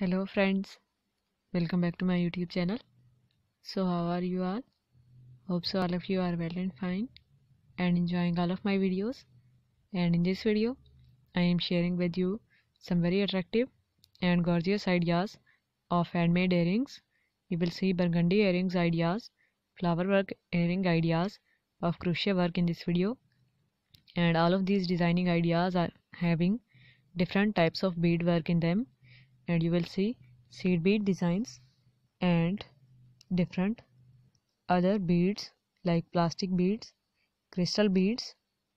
hello friends welcome back to my youtube channel so how are you all hope so all of you are well and fine and enjoying all of my videos and in this video i am sharing with you some very attractive and gorgeous ideas of handmade earrings you will see burgundy earrings ideas flower work earring ideas of crochet work in this video and all of these designing ideas are having different types of bead work in them and you will see seed bead designs and different other beads like plastic beads crystal beads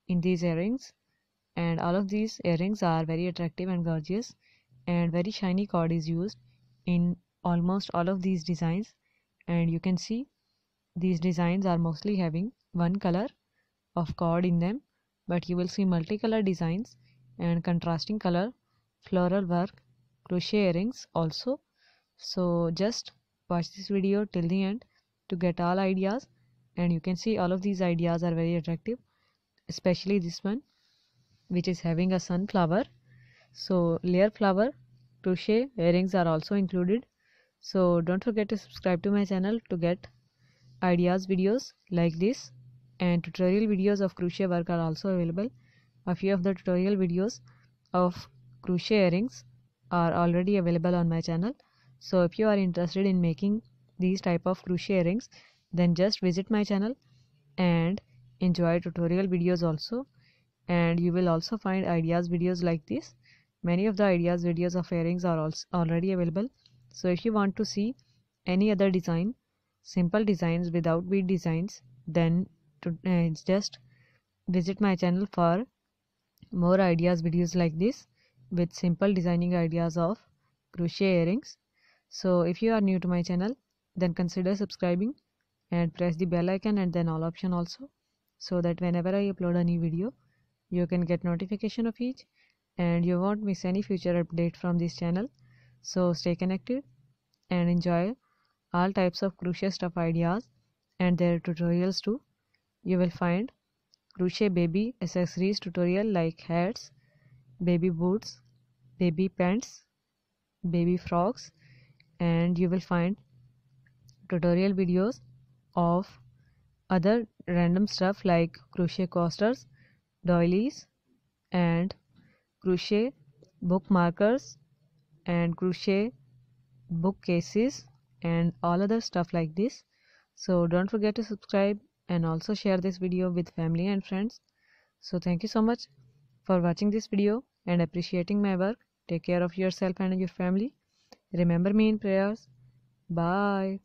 in these earrings and all of these earrings are very attractive and gorgeous and very shiny cord is used in almost all of these designs and you can see these designs are mostly having one color of cord in them but you will see multicolor designs and contrasting color floral work crochet earrings also so just watch this video till the end to get all ideas and you can see all of these ideas are very attractive especially this one which is having a sunflower so layer flower crochet earrings are also included so don't forget to subscribe to my channel to get ideas videos like this and tutorial videos of crochet work are also available a few of the tutorial videos of crochet earrings are already available on my channel so if you are interested in making these type of crochet earrings then just visit my channel and enjoy tutorial videos also and you will also find ideas videos like this many of the ideas videos of earrings are also already available so if you want to see any other design simple designs without bead designs then to, uh, just visit my channel for more ideas videos like this with simple designing ideas of crochet earrings. So if you are new to my channel then consider subscribing and press the bell icon and then all option also so that whenever I upload a new video you can get notification of each and you won't miss any future update from this channel. So stay connected and enjoy all types of crochet stuff ideas and their tutorials too. You will find crochet baby accessories tutorial like hats, baby boots baby pants baby frocks and you will find tutorial videos of other random stuff like crochet coasters doilies and crochet book markers and crochet bookcases and all other stuff like this so don't forget to subscribe and also share this video with family and friends so thank you so much for watching this video and appreciating my work. Take care of yourself and your family. Remember me in prayers. Bye.